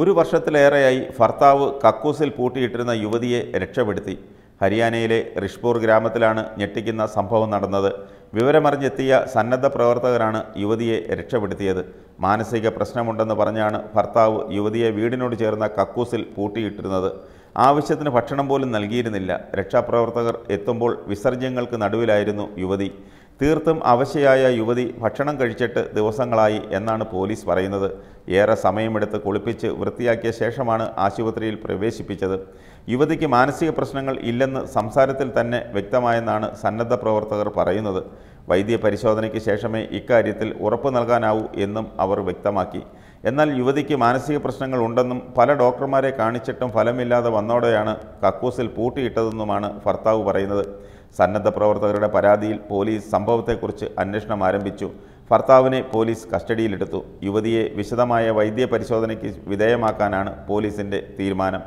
ഒരു വർഷത്തിലേറെയായി ഭർത്താവ് കക്കൂസിൽ പൂട്ടിയിട്ടിരുന്ന യുവതിയെ രക്ഷപ്പെടുത്തി ഹരിയാനയിലെ റിഷ്പൂർ ഗ്രാമത്തിലാണ് ഞെട്ടിക്കുന്ന സംഭവം നടന്നത് വിവരമറിഞ്ഞെത്തിയ സന്നദ്ധ പ്രവർത്തകരാണ് യുവതിയെ രക്ഷപ്പെടുത്തിയത് മാനസിക പ്രശ്നമുണ്ടെന്ന് പറഞ്ഞാണ് ഭർത്താവ് യുവതിയെ വീടിനോട് ചേർന്ന കക്കൂസിൽ പൂട്ടിയിട്ടിരുന്നത് ആവശ്യത്തിന് ഭക്ഷണം പോലും നൽകിയിരുന്നില്ല രക്ഷാപ്രവർത്തകർ എത്തുമ്പോൾ വിസർജ്യങ്ങൾക്ക് നടുവിലായിരുന്നു യുവതി തീർത്തും അവശയായ യുവതി ഭക്ഷണം കഴിച്ചിട്ട് ദിവസങ്ങളായി എന്നാണ് പോലീസ് പറയുന്നത് ഏറെ സമയമെടുത്ത് കുളിപ്പിച്ച് വൃത്തിയാക്കിയ ശേഷമാണ് ആശുപത്രിയിൽ പ്രവേശിപ്പിച്ചത് യുവതിക്ക് മാനസിക പ്രശ്നങ്ങൾ ഇല്ലെന്ന് സംസാരത്തിൽ തന്നെ വ്യക്തമായെന്നാണ് സന്നദ്ധ പ്രവർത്തകർ പറയുന്നത് വൈദ്യ പരിശോധനയ്ക്ക് ശേഷമേ ഇക്കാര്യത്തിൽ ഉറപ്പ് നൽകാനാവൂ എന്നും അവർ വ്യക്തമാക്കി എന്നാൽ യുവതിക്ക് മാനസിക പ്രശ്നങ്ങൾ ഉണ്ടെന്നും പല ഡോക്ടർമാരെ കാണിച്ചിട്ടും ഫലമില്ലാതെ വന്നോടെയാണ് കക്കൂസിൽ പൂട്ടിയിട്ടതെന്നുമാണ് ഭർത്താവ് പറയുന്നത് സന്നദ്ധ പ്രവർത്തകരുടെ പരാതിയിൽ പോലീസ് സംഭവത്തെക്കുറിച്ച് അന്വേഷണം ആരംഭിച്ചു ഭർത്താവിനെ പോലീസ് കസ്റ്റഡിയിലെടുത്തു യുവതിയെ വിശദമായ വൈദ്യ പരിശോധനയ്ക്ക് വിധേയമാക്കാനാണ് പോലീസിൻ്റെ തീരുമാനം